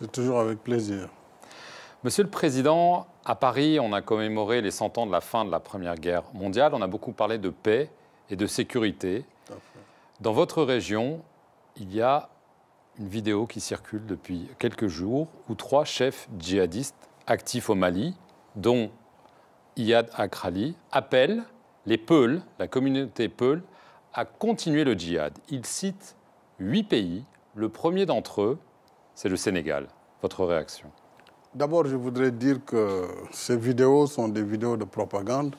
C'est toujours avec plaisir. Monsieur le Président, à Paris, on a commémoré les 100 ans de la fin de la Première Guerre mondiale. On a beaucoup parlé de paix et de sécurité. Dans votre région, il y a une vidéo qui circule depuis quelques jours où trois chefs djihadistes actifs au Mali, dont Iyad Akrali, appellent les Peuls, la communauté Peuls, à continuer le djihad. Ils citent huit pays. Le premier d'entre eux, c'est le Sénégal. Votre réaction D'abord, je voudrais dire que ces vidéos sont des vidéos de propagande.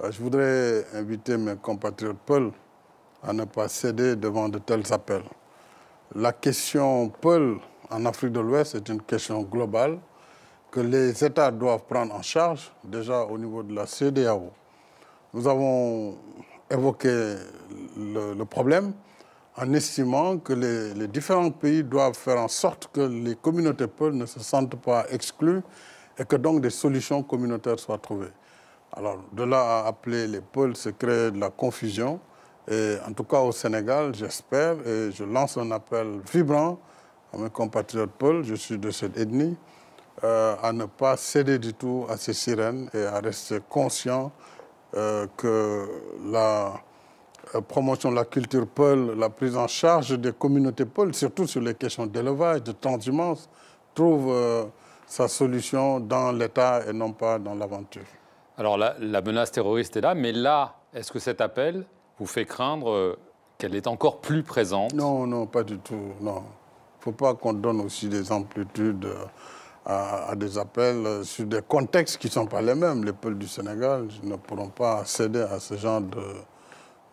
Euh, je voudrais inviter mes compatriotes Peul à ne pas céder devant de tels appels. La question Peul en Afrique de l'Ouest est une question globale que les États doivent prendre en charge, déjà au niveau de la CDAO. Nous avons évoqué le, le problème en estimant que les, différents pays doivent faire en sorte que les communautés peuples ne se sentent pas exclues et que donc des solutions communautaires soient trouvées. Alors, de là à appeler les pôles, se créer de la confusion. Et en tout cas, au Sénégal, j'espère, et je lance un appel vibrant à mes compatriotes pôles, je suis de cette ethnie, euh, à ne pas céder du tout à ces sirènes et à rester conscient euh, que la euh, promotion de la culture Peul, la prise en charge des communautés Peul, surtout sur les questions d'élevage, de transhumance, trouve euh, sa solution dans l'État et non pas dans l'aventure. Alors la, menace terroriste est là, mais là, est-ce que cet appel vous fait craindre euh, qu'elle est encore plus présente Non, non, pas du tout, non. Il ne faut pas qu'on donne aussi des amplitudes à, des appels sur des contextes qui ne sont pas les mêmes. Les peuples du Sénégal ne pourront pas céder à ce genre de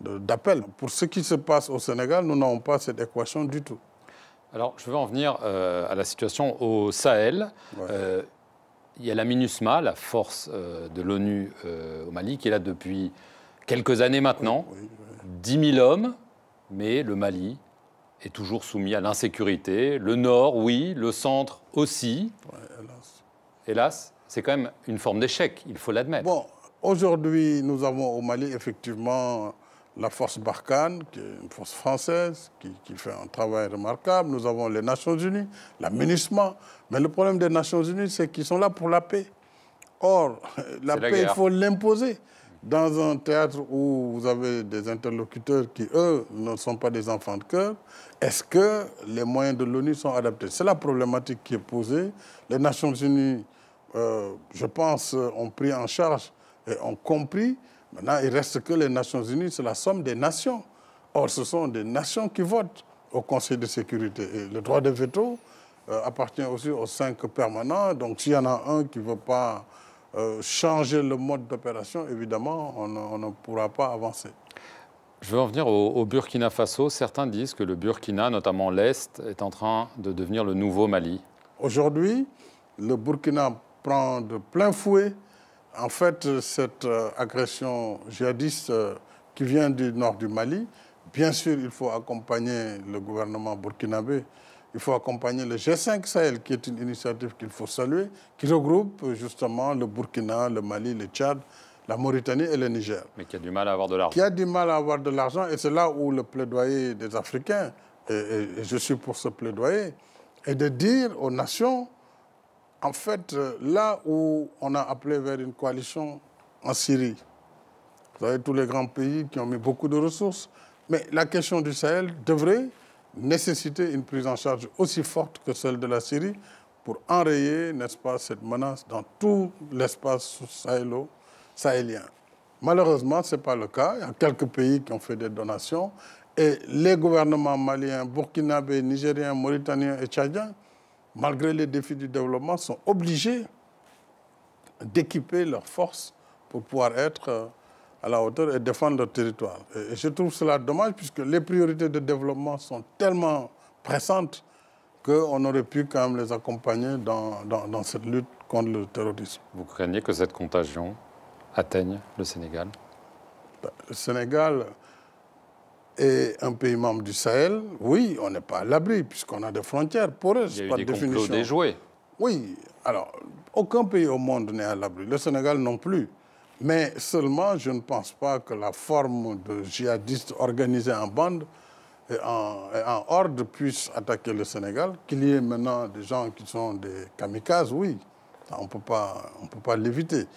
d'appel. Pour ce qui se passe au Sénégal, nous n'avons pas cette équation du tout. Alors, je veux en venir euh, à la situation au Sahel. Euh, il y a la MINUSMA, la force euh, de l'ONU au Mali, qui est là depuis quelques années maintenant. 10 000 hommes, mais le Mali est toujours soumis à l'insécurité. Le Nord, oui, le Centre aussi. hélas. Hélas, c'est quand même une forme d'échec, il faut l'admettre. Bon, aujourd'hui, nous avons au Mali effectivement la force Barkhane, qui est une force française, qui, fait un travail remarquable. Nous avons les Nations Unies, l'aménagement. Mais le problème des Nations Unies, c'est qu'ils sont là pour la paix. Or, la paix, il faut l'imposer. Dans un théâtre où vous avez des interlocuteurs qui, eux, ne sont pas des enfants de cœur, est-ce que les moyens de l'ONU sont adaptés C'est la problématique qui est posée. Les Nations Unies, euh, je pense, ont pris en charge et ont compris Maintenant, il reste que les Nations Unies, c'est la somme des nations. Or, ce sont des nations qui votent au Conseil de sécurité. Et le droit de veto euh, appartient aussi aux cinq permanents. Donc, s'il y en a un qui ne veut pas euh, changer le mode d'opération, évidemment, on, ne pourra pas avancer. Je veux en venir au Burkina Faso. Certains disent que le Burkina, notamment l'Est, est en train de devenir le nouveau Mali. Aujourd'hui, le Burkina prend de plein fouet en fait, euh, cette euh, agression djihadiste euh, qui vient du nord du Mali, bien sûr, il faut accompagner le gouvernement burkinabé. Il faut accompagner le G5 Sahel, qui est une initiative qu'il faut saluer, qui regroupe justement le Burkina, le Mali, le Tchad, la Mauritanie et le Niger. Mais qui a du mal à avoir de l'argent. Qui a du mal à avoir de l'argent. Et c'est là où le plaidoyer des Africains, et, et je suis pour ce plaidoyer, est de dire aux nations en fait, euh, là où on a appelé vers une coalition en Syrie, vous avez tous les grands pays qui ont mis beaucoup de ressources, mais la question du Sahel devrait nécessiter une prise en charge aussi forte que celle de la Syrie pour enrayer, n'est-ce pas, cette menace dans tout l'espace sahélo-sahélien. Malheureusement, ce n'est pas le cas. Il y a quelques pays qui ont fait des donations. Et les gouvernements maliens, burkinabés, nigériens, mauritaniens et tchadiens malgré les défis du développement, sont obligés d'équiper leurs forces pour pouvoir être euh, à la hauteur et défendre leur territoire. Et je trouve cela dommage puisque les priorités de développement sont tellement pressantes qu'on aurait pu quand même les accompagner dans, dans, dans cette lutte contre le terrorisme. Vous craignez que cette contagion atteigne le Sénégal bah, le Sénégal, et un pays membre du Sahel, oui, on n'est pas à l'abri, puisqu'on a des frontières pour eux. Il y a eu des Oui, alors, aucun pays au monde n'est à l'abri, le Sénégal non plus. Mais seulement, je ne pense pas que la forme de djihadistes organisés en bande et en, en horde puisse attaquer le Sénégal. Qu'il y ait maintenant des gens qui sont des kamikazes, oui, on ne peut pas, l'éviter.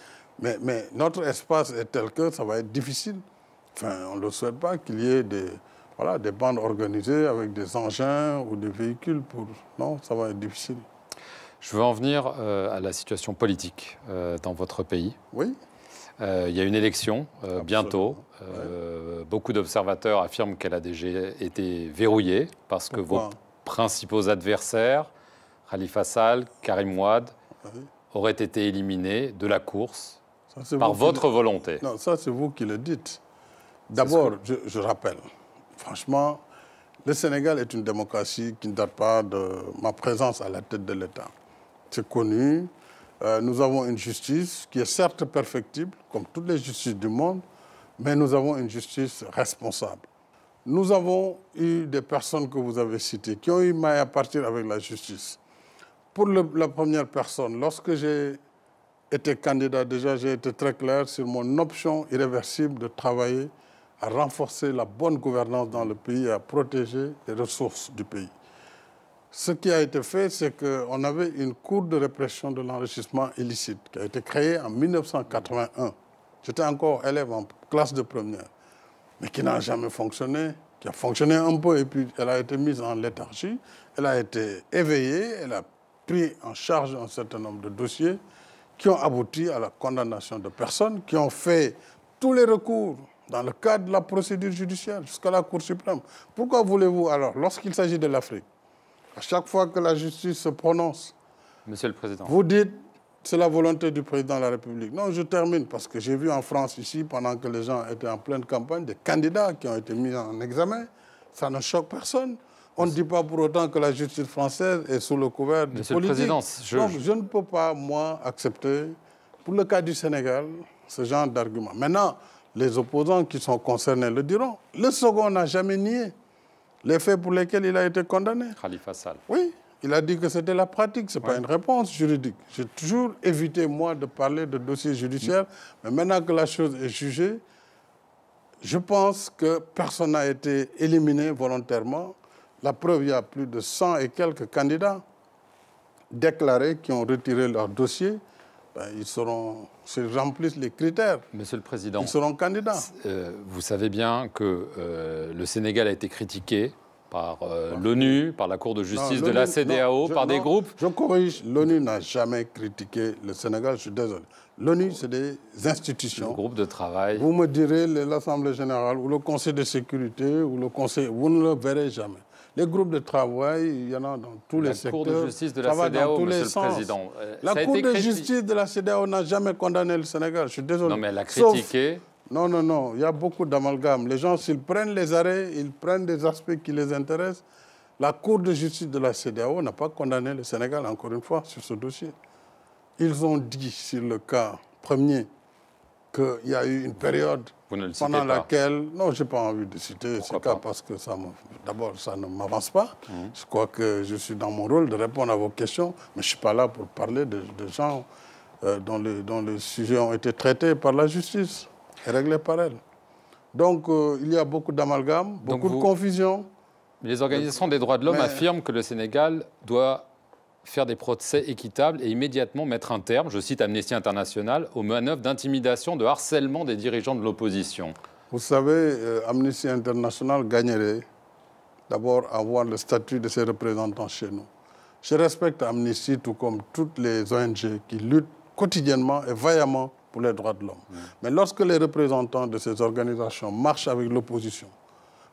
Mais, mais notre espace est tel que ça va être difficile enfin, on ne souhaite pas qu'il y ait des, voilà, des bandes organisées avec des engins ou des véhicules pour... Non, ça va être difficile. Je veux en venir euh, à la situation politique euh, dans votre pays. Oui. Euh, il y a une élection bientôt. Beaucoup d'observateurs affirment qu'elle a déjà été verrouillée parce que vos principaux adversaires, Khalifa Sall, Karim Ouad, auraient été éliminés de la course par votre volonté. Non, ça c'est vous qui le dites. D'abord, je, rappelle, franchement, le Sénégal est une démocratie qui ne date pas de ma présence à la tête de l'État. C'est connu. Euh, nous avons une justice qui est certes perfectible, comme toutes les justices du monde, mais nous avons une justice responsable. Nous avons eu des personnes que vous avez citées qui ont eu maille à partir avec la justice. Pour la première personne, lorsque j'ai été candidat, déjà j'ai été très clair sur mon option irréversible de travailler à renforcer la bonne gouvernance dans le pays et à protéger les ressources du pays. Ce qui a été fait, c'est qu'on avait une cour de répression de l'enrichissement illicite qui a été créée en 1981. J'étais encore élève en classe de première, mais qui n'a jamais fonctionné, qui a fonctionné un peu et puis elle a été mise en léthargie, elle a été éveillée, elle a pris en charge un certain nombre de dossiers qui ont abouti à la condamnation de personnes, qui ont fait tous les recours dans le cadre de la procédure judiciaire jusqu'à la Cour suprême. Pourquoi voulez-vous alors, lorsqu'il s'agit de l'Afrique, à chaque fois que la justice se prononce, Monsieur le Président, vous dites c'est la volonté du président de la République. Non, je termine parce que j'ai vu en France ici, pendant que les gens étaient en pleine campagne, des candidats qui ont été mis en examen. Ça ne choque personne. On ne dit pas pour autant que la justice française est sous le couvert de politique. Le je... je ne peux pas, moi, accepter, pour le cas du Sénégal, ce genre d'argument. Maintenant, les opposants qui sont concernés le diront. Le second n'a jamais nié les faits pour lesquels il a été condamné. Khalifa Sall. Oui, il a dit que c'était la pratique, ce n'est pas une réponse juridique. J'ai toujours évité, moi, de parler de dossiers judiciaires, mais maintenant que la chose est jugée, je pense que personne n'a été éliminé volontairement. La preuve, il y a plus de 100 et quelques candidats déclarés qui ont retiré leur dossier. Ben, ils seront, s'ils remplissent les critères, Monsieur le Président, ils seront candidats. Euh, vous savez bien que euh, le Sénégal a été critiqué par euh, ah. l'ONU, par la Cour de justice de la CDAO, par des groupes. Je corrige, l'ONU n'a jamais critiqué le Sénégal, je suis désolé. L'ONU, c'est des institutions. Un de travail. Vous me direz l'Assemblée générale ou le Conseil de sécurité ou le Conseil, vous ne le verrez jamais. Les groupes de travail, il y en a dans tous les secteurs. La Cour de justice de la CEDEAO, le Président. Euh, la Cour de justice de la CEDEAO n'a jamais condamné le Sénégal, je suis désolé. Non, mais elle a critiqué. Non, non, non, il y a beaucoup d'amalgames. Les gens, s'ils prennent les arrêts, ils prennent des aspects qui les intéressent. La Cour de justice de la CEDEAO n'a pas condamné le Sénégal, encore une fois, sur ce dossier. Ils ont dit, sur le cas premier, qu'il y a eu une période pendant laquelle, non, je n'ai pas envie de citer ces cas parce que ça d'abord, ça ne m'avance pas. Mhm. Je crois que je suis dans mon rôle de répondre à vos questions, mais je ne suis pas là pour parler de, gens euh, dont, les, dont les sujets ont été traités par la justice et réglés par elle. Donc, euh, il y a beaucoup d'amalgames, beaucoup de confusion. Les organisations euh, des droits de l'homme affirment que le Sénégal doit faire des procès équitables et immédiatement mettre un terme, je cite Amnesty International, aux manœuvres d'intimidation, de harcèlement des dirigeants de l'opposition Vous savez, euh, Amnesty International gagnerait d'abord à avoir le statut de ses représentants chez nous. Je respecte Amnesty tout comme toutes les ONG qui luttent quotidiennement et vaillamment pour les droits de l'homme. Mm. Mais lorsque les représentants de ces organisations marchent avec l'opposition,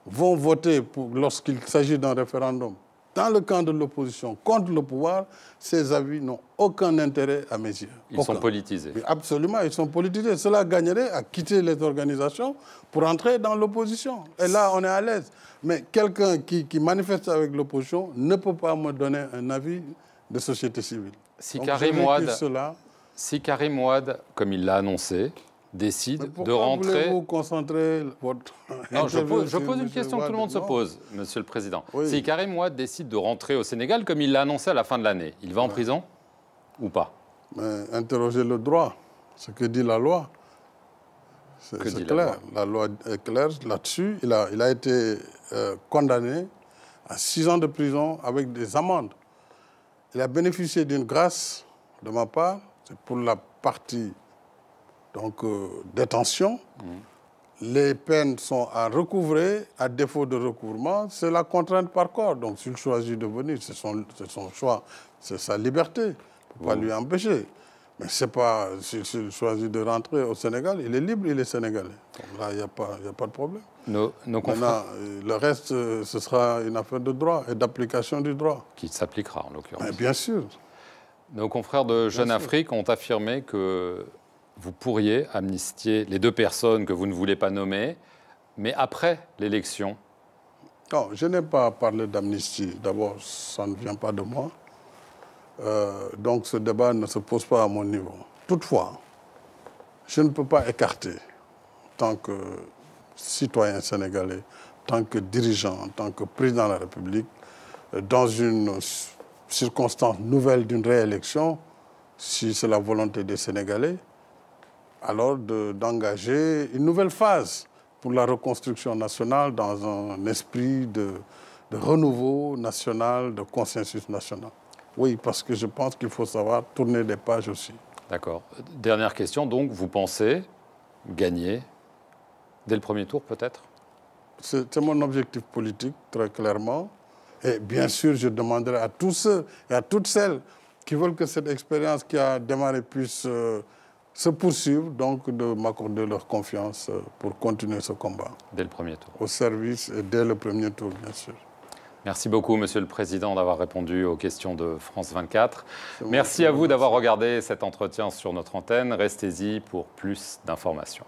vont voter lorsqu'il s'agit d'un référendum, dans le camp de l'opposition contre le pouvoir, ces avis n'ont aucun intérêt à mes yeux. Ils sont politisés. absolument, ils sont politisés. Cela gagnerait à quitter les organisations pour entrer dans l'opposition. Et là, on est à l'aise. Mais quelqu'un qui, manifeste avec l'opposition ne peut pas me donner un avis de société civile. Si, Karim, si comme il l'a annoncé, décide de rentrer. Vous concentrer votre. Non, je pose, une question que tout le monde se pose, Monsieur le Président. Si Karim Ouad décide de rentrer au Sénégal comme il l'a annoncé à la fin de l'année, il va en prison ou pas Mais Interroger le droit, ce que dit la loi. C'est clair. La loi. est claire là-dessus. Il a, il a été euh, condamné à six ans de prison avec des amendes. Il a bénéficié d'une grâce de ma part. C'est pour la partie donc euh, détention. Les peines sont à recouvrer. À défaut de recouvrement, c'est la contrainte par corps. Donc s'il choisit de venir, c'est son, choix, c'est sa liberté. On ne peut pas mmh. lui empêcher. Mais c'est pas, s'il choisit de rentrer au Sénégal, il est libre, il est sénégalais. là, il n'y a, pas, a pas de problème. Euh, le reste, euh, ce sera une affaire de droit et d'application du droit. Qui s'appliquera, en l'occurrence. Bien sûr. Nos confrères de Jeune Afrique ont affirmé que vous pourriez amnistier les deux personnes que vous ne voulez pas nommer, mais après l'élection Non, je n'ai pas parlé d'amnistie. D'abord, ça ne vient pas de moi. Euh, donc ce débat ne se pose pas à mon niveau. Toutefois, je ne peux pas écarter, en tant que citoyen sénégalais, tant que dirigeant, tant que président de la République, dans une circonstance nouvelle d'une réélection, si c'est la volonté des Sénégalais, alors d'engager une nouvelle phase pour la reconstruction nationale dans un esprit de, renouveau national, de consensus national. Oui, parce que je pense qu'il faut savoir tourner des pages aussi. D'accord. Dernière question, donc, vous pensez gagner dès le premier tour, peut-être C'est mon objectif politique, très clairement. Et bien sûr, je demanderai à tous ceux et à toutes celles qui veulent que cette expérience qui a démarré puisse... Euh, se poursuivre donc de m'accorder leur confiance euh, pour continuer ce combat. Dès le premier tour. Au service et dès le premier tour, bien sûr. Merci beaucoup, Monsieur le Président, d'avoir répondu aux questions de France 24. Merci à vous d'avoir regardé cet entretien sur notre antenne. Restez-y pour plus d'informations.